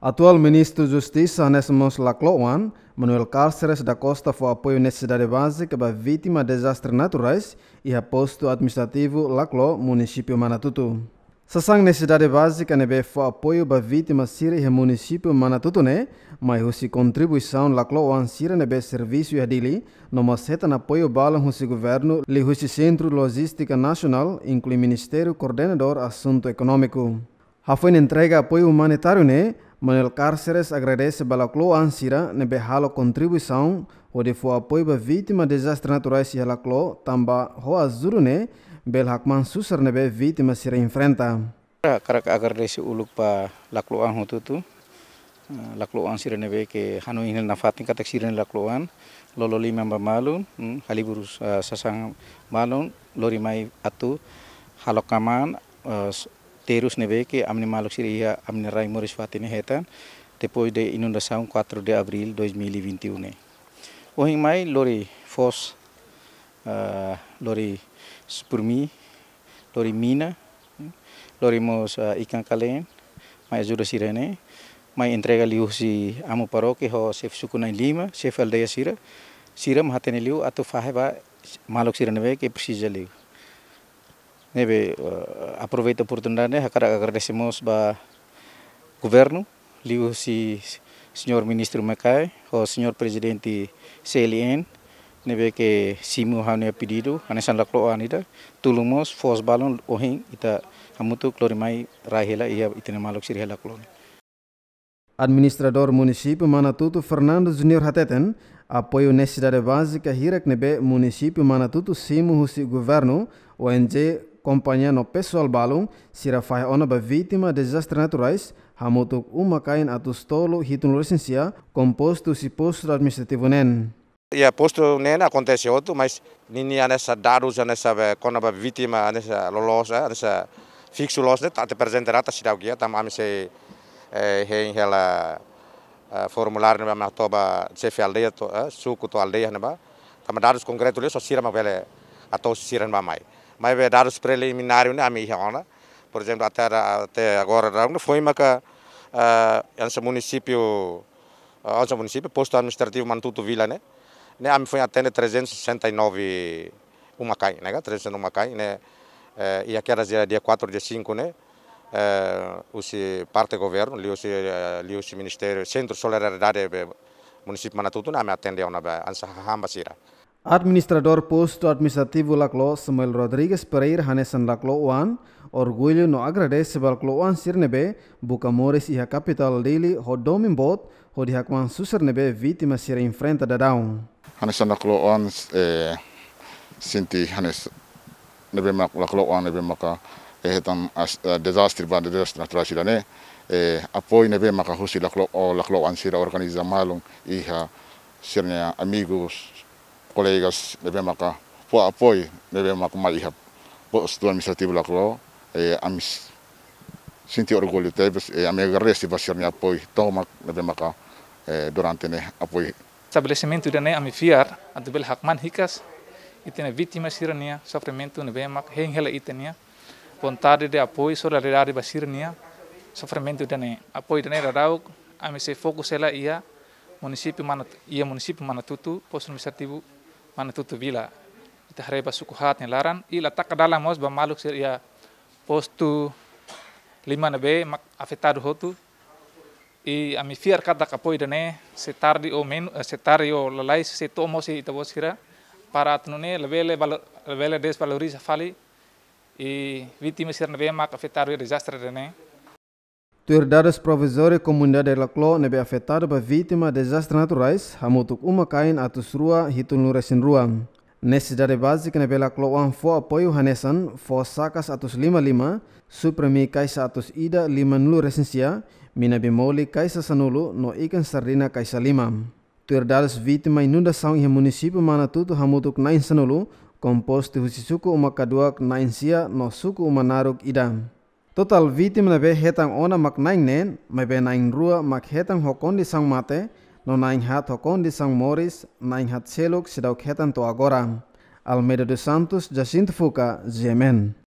Atual Ministro de Justiça, Anes Lacloan, Manuel Cáceres da Costa foi apoio necessidade básica para vítima de desastres naturais e a posto administrativo Laclo, município Manatutu. Sasang necessidade básica nebe foi apoio para vítima Síria e município Manatutu né, mas husi contribuição Lacloan an nebe serviço e adili, numa seta na apoio balan husi governo li ao Centro Logística Nacional, inclui Ministério Coordenador Assunto Econômico. A foi entrega apoio humanitário né, Manuel Cárceres agradece Balacló Ansira nebe halo contribuição de foi apoio para vítima de desastres naturais e Balacló tamba ho Zurune bel hakman susar nebe vítima sira enfrenta. Karak agradece uluk pa Lakloan tu. Eh, lakloan sira nebe ke hanu inel nafatin katak sira lakloan lolo lima malun hmm, haliburus eh, sasang malun lori mai atu halokaman eh, terus neve que amne maluc seria amne rai moris fatine hetan depois de inundação 4 de abril 2021. O mai lori fos eh, lori spurmi lori mina hmm. lori mos eh, ikan kalen mai ajuda sirene mai entrega liu si amu paroki ho chef sukunai lima chef aldeia sira sira mahatene liu atu fahe ba maluc sirene que precisa liu nebe uh, eh, aproveita oportunidade a cara agradecemos ba governo liu si senhor ministro Macai o senhor presidente CLN nebe que simu hanya pedido anesan laklo anida tulumos fos balon ohing ita hamutu klorimai rahela ia itena malok sirih laklo Administrador município Manatuto Fernando Junior Hateten apoio necessidade básica hirak nebe município Manatuto simu husi governo ONG companhia no pessoal balung sira fai ona ba vítima de desastres naturais hamutuk uma kain atus tolo hitun lorisensia composto si posto administrativo nen. E a posto nen acontece outro, mas nini anessa dados anessa ba vítima anessa lolosa anessa fixo los ne tate presenterata sira ugia tam eh hen hela formular ne ma toba chefe aldeia to suku to aldeia ne ba tam dados concreto le so sira ma vele atau sira ne ba mai. mas é vai dar os preliminares na minha hora. Por exemplo, até, até agora foi uma que uh, município, uh, município, posto administrativo Mantuto Vila, né? né a foi atender 369 uma cai, né? 369 uma cai, né? Eh, e aquela dia, dia 4, dia 5, né? Uh, o parte governo, ali o ministério, centro solidariedade município Manatuto, né? Me atendeu na Ansa Hambasira. Administrador Posto Administrativo Laclo Samuel Rodriguez Pereira Hanesan Laclo Wan orgulho no agradece Laclo Wan Sirnebe buka e iha capital ho domin Bot Rodihakman Susernebe vítima sira enfrenta da daun. Hanesan Laclo Wan sinti eh, Hanes nebe mak Laclo Wan nebe maka ehetan eh, desastre van desastre natural eh apoi nebe maka husi Laclo Laclo Wan sira organiza malung iha sirnya amigos Kolegas lebih maka po apoy lebe maka malihap po estudo administrativo la clo eh, amis sinti orgulho tebes e eh, ame agradece basirni apoy toma lebe maka eh, durante ne apoy estabelecimento da ne ame fiar adubel hakman hikas itene vítimas sirania sofrimento ne bem mak hengela itenia vontade de apoio solidariedade basirnia sofrimento da ne apoio da ne radauk ame se fokus ia município mana ia município mana tutu posto administrativo mana tutu bila ita hareba suku hat ni I ila ke dalam mos ba maluk sir ia ya. postu lima nabe mak afetar hotu i ami kata kapoi setar setardi o men eh, setari o lalai seto tomo itu bos kira para atnune lebele lebele des valoriza fali i vitima sir nabe mak yo desastre dene. Tuerdades provisória comunidade ela cló nebe afetado ba vítima desastre naturais, hamutuk uma kain atus rua hitun luresin rua. dari bazik nebe ela cló um fo apoio hanesan, fo sakas atus lima lima, supremi kaisa atus ida lima nulu resensia minabi moli kaisa sanulu no ikan sardina kaisa lima. Tuerdades vítima inundação munisipu mana tutu hamutuk nain sanulu, komposti de suku uma kaduak nain sia no suku uma naruk idam total vitim lebe hetang ona mak naing nen mebe nain rua mak hetang hokon di sang mate no nain hat hokon di sang moris nain hat seluk sidau khetan to agora Almeida de Santos Jacinto fuka zemen.